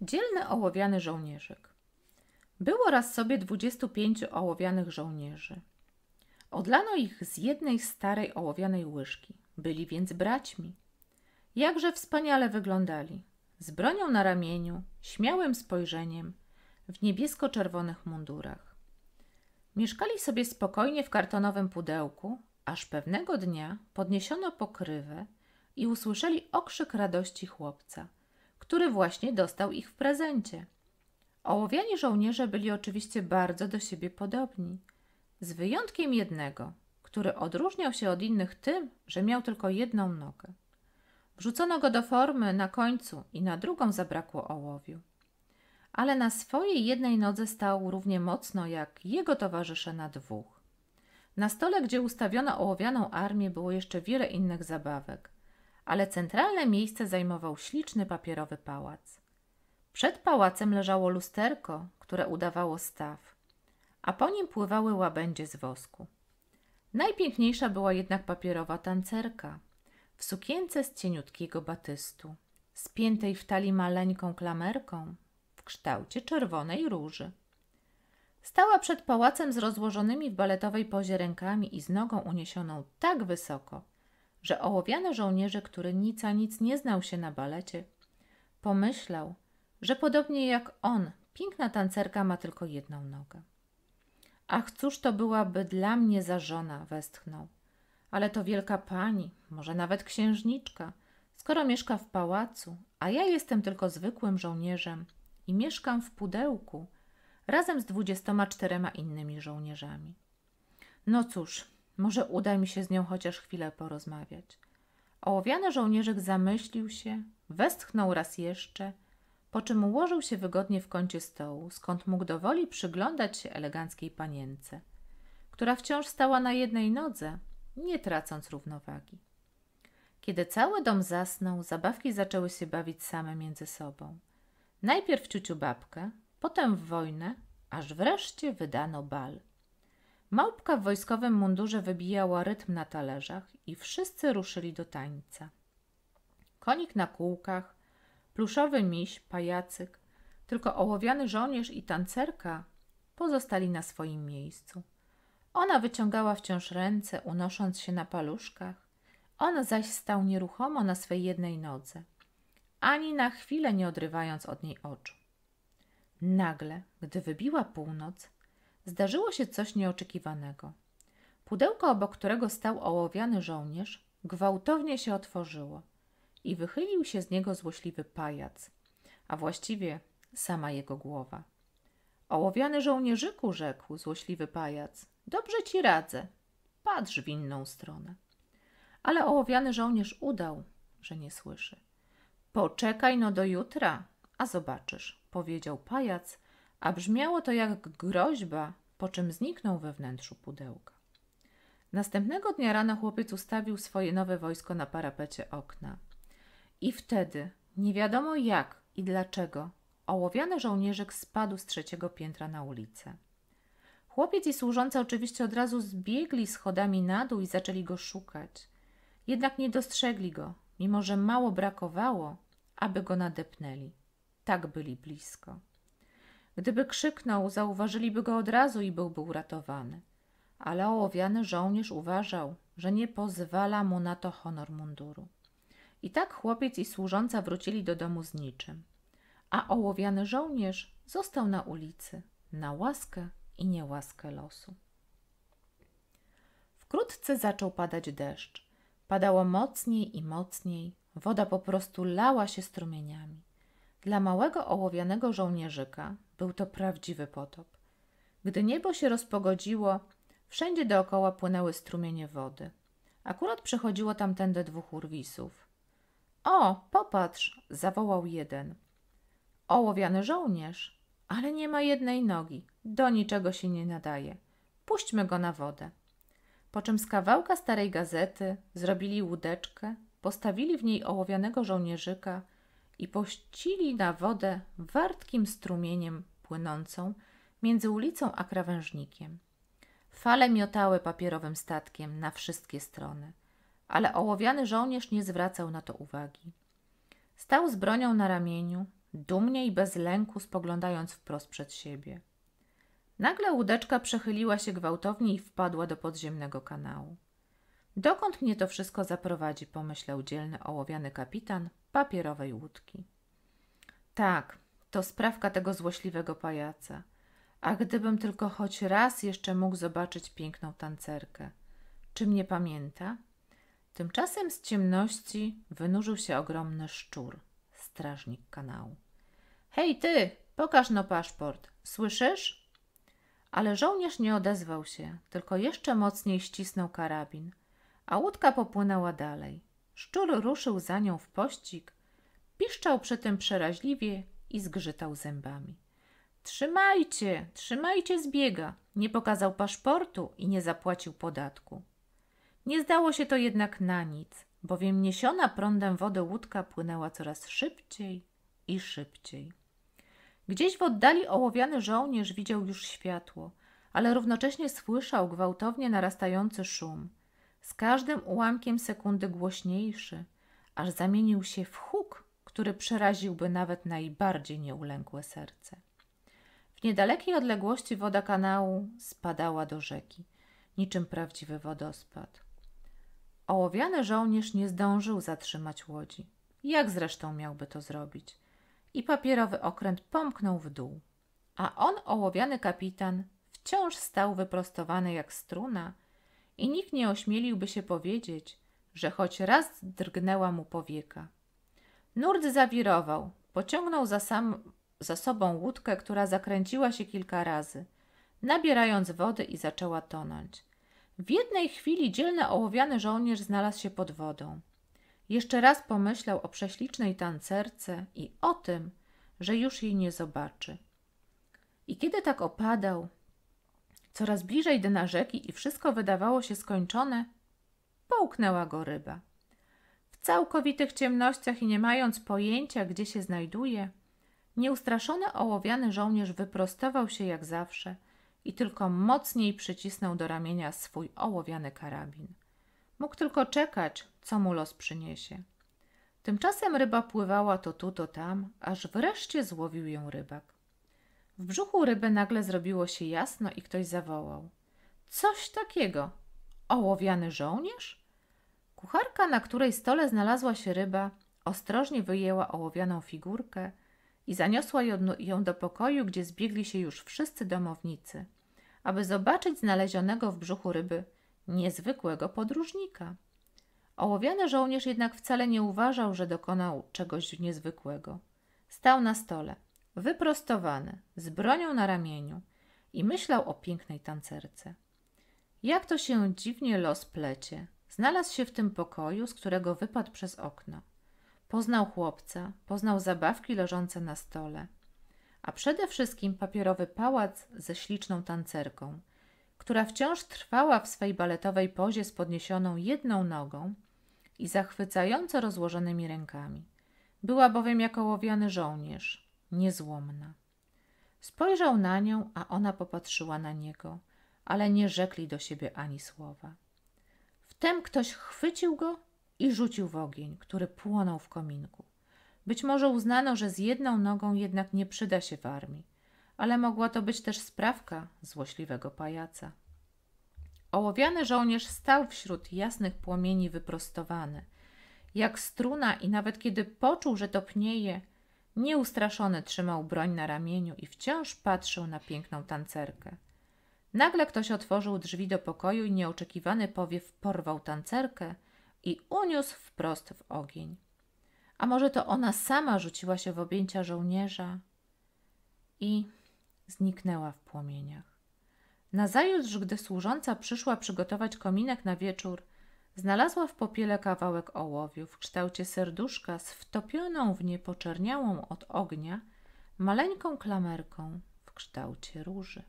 Dzielny ołowiany żołnierzyk. Było raz sobie dwudziestu pięciu ołowianych żołnierzy. Odlano ich z jednej starej ołowianej łyżki. Byli więc braćmi. Jakże wspaniale wyglądali. Z bronią na ramieniu, śmiałym spojrzeniem, w niebiesko-czerwonych mundurach. Mieszkali sobie spokojnie w kartonowym pudełku, aż pewnego dnia podniesiono pokrywę i usłyszeli okrzyk radości chłopca – który właśnie dostał ich w prezencie. Ołowiani żołnierze byli oczywiście bardzo do siebie podobni, z wyjątkiem jednego, który odróżniał się od innych tym, że miał tylko jedną nogę. Wrzucono go do formy na końcu i na drugą zabrakło ołowiu. Ale na swojej jednej nodze stał równie mocno jak jego towarzysze na dwóch. Na stole, gdzie ustawiono ołowianą armię, było jeszcze wiele innych zabawek ale centralne miejsce zajmował śliczny papierowy pałac. Przed pałacem leżało lusterko, które udawało staw, a po nim pływały łabędzie z wosku. Najpiękniejsza była jednak papierowa tancerka w sukience z cieniutkiego batystu, spiętej w talii maleńką klamerką w kształcie czerwonej róży. Stała przed pałacem z rozłożonymi w baletowej pozie rękami i z nogą uniesioną tak wysoko – że ołowiany żołnierze, który nic a nic nie znał się na balecie, pomyślał, że podobnie jak on, piękna tancerka ma tylko jedną nogę. Ach, cóż to byłaby dla mnie za żona, westchnął. Ale to wielka pani, może nawet księżniczka, skoro mieszka w pałacu, a ja jestem tylko zwykłym żołnierzem i mieszkam w pudełku razem z dwudziestoma czterema innymi żołnierzami. No cóż, może uda mi się z nią chociaż chwilę porozmawiać. Ołowiany żołnierzek zamyślił się, westchnął raz jeszcze, po czym ułożył się wygodnie w kącie stołu, skąd mógł dowoli przyglądać się eleganckiej panience, która wciąż stała na jednej nodze, nie tracąc równowagi. Kiedy cały dom zasnął, zabawki zaczęły się bawić same między sobą. Najpierw ciuciu babkę, potem w wojnę, aż wreszcie wydano bal – Małpka w wojskowym mundurze wybijała rytm na talerzach i wszyscy ruszyli do tańca. Konik na kółkach, pluszowy miś, pajacyk, tylko ołowiany żołnierz i tancerka pozostali na swoim miejscu. Ona wyciągała wciąż ręce, unosząc się na paluszkach. On zaś stał nieruchomo na swej jednej nodze, ani na chwilę nie odrywając od niej oczu. Nagle, gdy wybiła północ, zdarzyło się coś nieoczekiwanego. Pudełko, obok którego stał ołowiany żołnierz, gwałtownie się otworzyło i wychylił się z niego złośliwy pajac, a właściwie sama jego głowa. Ołowiany żołnierzyku, rzekł złośliwy pajac, dobrze ci radzę, patrz w inną stronę. Ale ołowiany żołnierz udał, że nie słyszy. Poczekaj no do jutra, a zobaczysz, powiedział pajac a brzmiało to jak groźba, po czym zniknął we wnętrzu pudełka. Następnego dnia rano chłopiec ustawił swoje nowe wojsko na parapecie okna. I wtedy, nie wiadomo jak i dlaczego, ołowiany żołnierzek spadł z trzeciego piętra na ulicę. Chłopiec i służący oczywiście od razu zbiegli schodami na dół i zaczęli go szukać. Jednak nie dostrzegli go, mimo że mało brakowało, aby go nadepnęli. Tak byli blisko. Gdyby krzyknął, zauważyliby go od razu i byłby uratowany. Ale ołowiany żołnierz uważał, że nie pozwala mu na to honor munduru. I tak chłopiec i służąca wrócili do domu z niczym. A ołowiany żołnierz został na ulicy, na łaskę i niełaskę losu. Wkrótce zaczął padać deszcz. Padało mocniej i mocniej, woda po prostu lała się strumieniami. Dla małego ołowianego żołnierzyka był to prawdziwy potop. Gdy niebo się rozpogodziło, wszędzie dookoła płynęły strumienie wody. Akurat przechodziło tamtędy dwóch urwisów. O, popatrz! zawołał jeden. Ołowiany żołnierz, ale nie ma jednej nogi, do niczego się nie nadaje. Puśćmy go na wodę. Po czym z kawałka starej gazety zrobili łódeczkę, postawili w niej ołowianego żołnierzyka i pościli na wodę wartkim strumieniem płynącą między ulicą a krawężnikiem. Fale miotały papierowym statkiem na wszystkie strony, ale ołowiany żołnierz nie zwracał na to uwagi. Stał z bronią na ramieniu, dumnie i bez lęku spoglądając wprost przed siebie. Nagle łódeczka przechyliła się gwałtownie i wpadła do podziemnego kanału. Dokąd mnie to wszystko zaprowadzi, pomyślał dzielny ołowiany kapitan papierowej łódki. Tak, to sprawka tego złośliwego pajaca. A gdybym tylko choć raz jeszcze mógł zobaczyć piękną tancerkę. Czy mnie pamięta? Tymczasem z ciemności wynurzył się ogromny szczur, strażnik kanału. Hej ty, pokaż no paszport, słyszysz? Ale żołnierz nie odezwał się, tylko jeszcze mocniej ścisnął karabin a łódka popłynęła dalej. Szczur ruszył za nią w pościg, piszczał przy tym przeraźliwie i zgrzytał zębami. Trzymajcie, trzymajcie zbiega. Nie pokazał paszportu i nie zapłacił podatku. Nie zdało się to jednak na nic, bowiem niesiona prądem wody łódka płynęła coraz szybciej i szybciej. Gdzieś w oddali ołowiany żołnierz widział już światło, ale równocześnie słyszał gwałtownie narastający szum z każdym ułamkiem sekundy głośniejszy, aż zamienił się w huk, który przeraziłby nawet najbardziej nieulękłe serce. W niedalekiej odległości woda kanału spadała do rzeki, niczym prawdziwy wodospad. Ołowiany żołnierz nie zdążył zatrzymać łodzi. Jak zresztą miałby to zrobić? I papierowy okręt pomknął w dół, a on, ołowiany kapitan, wciąż stał wyprostowany jak struna – i nikt nie ośmieliłby się powiedzieć, że choć raz drgnęła mu powieka. Nurt zawirował, pociągnął za, sam, za sobą łódkę, która zakręciła się kilka razy, nabierając wody i zaczęła tonąć. W jednej chwili dzielny ołowiany żołnierz znalazł się pod wodą. Jeszcze raz pomyślał o prześlicznej tancerce i o tym, że już jej nie zobaczy. I kiedy tak opadał, Coraz bliżej dna rzeki i wszystko wydawało się skończone, połknęła go ryba. W całkowitych ciemnościach i nie mając pojęcia, gdzie się znajduje, nieustraszony ołowiany żołnierz wyprostował się jak zawsze i tylko mocniej przycisnął do ramienia swój ołowiany karabin. Mógł tylko czekać, co mu los przyniesie. Tymczasem ryba pływała to tu, to tam, aż wreszcie złowił ją rybak. W brzuchu ryby nagle zrobiło się jasno i ktoś zawołał. Coś takiego. Ołowiany żołnierz? Kucharka, na której stole znalazła się ryba, ostrożnie wyjęła ołowianą figurkę i zaniosła ją do pokoju, gdzie zbiegli się już wszyscy domownicy, aby zobaczyć znalezionego w brzuchu ryby niezwykłego podróżnika. Ołowiany żołnierz jednak wcale nie uważał, że dokonał czegoś niezwykłego. Stał na stole – wyprostowany, z bronią na ramieniu i myślał o pięknej tancerce. Jak to się dziwnie los plecie. Znalazł się w tym pokoju, z którego wypadł przez okno. Poznał chłopca, poznał zabawki leżące na stole, a przede wszystkim papierowy pałac ze śliczną tancerką, która wciąż trwała w swej baletowej pozie z podniesioną jedną nogą i zachwycająco rozłożonymi rękami. Była bowiem jak ołowiany żołnierz, niezłomna. Spojrzał na nią, a ona popatrzyła na niego, ale nie rzekli do siebie ani słowa. Wtem ktoś chwycił go i rzucił w ogień, który płonął w kominku. Być może uznano, że z jedną nogą jednak nie przyda się w armii, ale mogła to być też sprawka złośliwego pajaca. Ołowiany żołnierz stał wśród jasnych płomieni wyprostowany, jak struna i nawet kiedy poczuł, że topnieje – Nieustraszony trzymał broń na ramieniu i wciąż patrzył na piękną tancerkę. Nagle ktoś otworzył drzwi do pokoju i nieoczekiwany powiew porwał tancerkę i uniósł wprost w ogień. A może to ona sama rzuciła się w objęcia żołnierza i zniknęła w płomieniach. Nazajutrz, gdy służąca przyszła przygotować kominek na wieczór, Znalazła w popiele kawałek ołowiu w kształcie serduszka z wtopioną w nie poczerniałą od ognia maleńką klamerką w kształcie róży.